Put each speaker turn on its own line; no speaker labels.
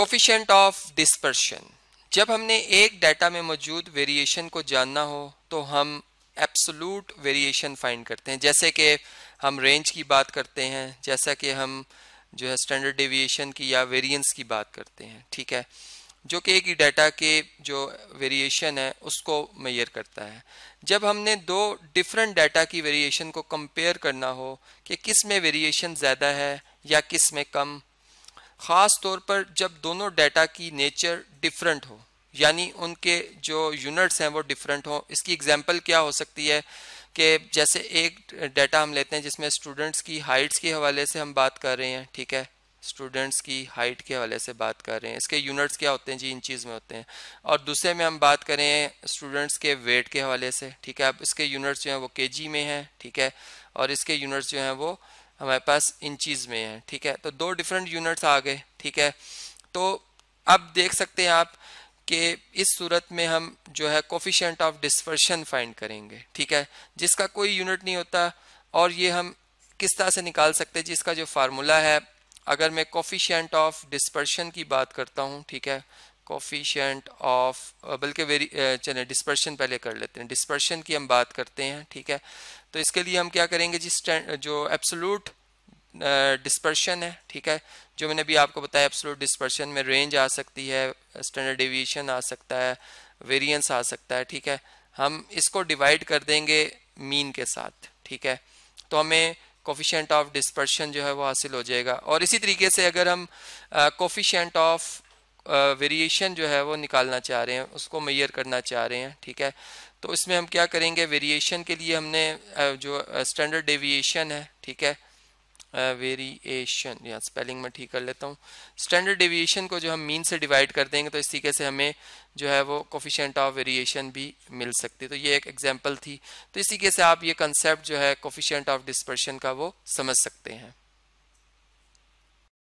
coefficient of dispersion जब हमने एक डाटा में मौजूद वेरिएशन को जानना हो तो हम एब्सोलूट वेरिएशन फाइंड करते हैं जैसे कि हम रेंज की बात करते हैं जैसा कि हम जो है स्टैंडर्ड डेविएशन की या वेरिएंस की बात करते हैं ठीक है जो कि एक ही डाटा के जो वेरिएशन है उसको मैयर करता है जब हमने दो डिफरेंट डाटा की वेरिएशन को कंपेयर करना हो कि किस में वेरिएशन ज़्यादा है या किस में कम ख़ास तौर पर जब दोनों डाटा की नेचर डिफरेंट हो यानी उनके जो यूनिट्स हैं वो डिफरेंट हों इसकी एग्जांपल क्या हो सकती है कि जैसे एक डाटा हम लेते हैं जिसमें स्टूडेंट्स की हाइट्स के हवाले से हम बात कर रहे हैं ठीक है स्टूडेंट्स की हाइट के हवाले से बात कर रहे हैं इसके यूनिट्स क्या होते हैं जी इन चीज़ में होते हैं और दूसरे में हम बात करें स्टूडेंट्स के वेट के हवाले से ठीक है अब इसके यूनिट्स जो हैं वो के में हैं ठीक है और इसके यूनिट्स जो हैं वो हमारे पास चीज़ में है ठीक है तो दो डिफरेंट यूनिट्स आ गए ठीक है तो अब देख सकते हैं आप कि इस सूरत में हम जो है कोफिशेंट ऑफ डिस्पर्शन फाइंड करेंगे ठीक है जिसका कोई यूनिट नहीं होता और ये हम किस तरह से निकाल सकते हैं जिसका जो फार्मूला है अगर मैं कोफिशेंट ऑफ डिस्पर्शन की बात करता हूँ ठीक है कोफिशेंट ऑफ बल्कि वेरी चले डिस्पर्शन पहले कर लेते हैं डिस्पर्शन की हम बात करते हैं ठीक है तो इसके लिए हम क्या करेंगे जिस जो एब्सोलूट डिस्पर्शन है ठीक है जो मैंने अभी आपको बताया एब्सोलूट डिस्पर्शन में रेंज आ सकती है स्टैंडर्ड डेविएशन आ सकता है वेरियंस आ सकता है ठीक है हम इसको डिवाइड कर देंगे मीन के साथ ठीक है तो हमें कोफिशेंट ऑफ डिस्पर्शन जो है वो हासिल हो जाएगा और इसी तरीके से अगर हम कोफिशेंट ऑफ वेरिएशन जो है वो निकालना चाह रहे हैं उसको मैयर करना चाह रहे हैं ठीक है तो इसमें हम क्या करेंगे वेरिएशन के लिए हमने जो स्टैंडर्ड डेविएशन है ठीक है वेरिएशन या स्पेलिंग में ठीक कर लेता हूँ स्टैंडर्ड डेविएशन को जो हम मीन से डिवाइड कर देंगे तो इस तरीके से हमें जो है वो कोफिशेंट ऑफ वेरिएशन भी मिल सकती है तो ये एक एग्जाम्पल थी तो इस तरीके से आप ये कंसेप्ट जो है कोफिशेंट ऑफ डिस्पर्शन का वो समझ सकते हैं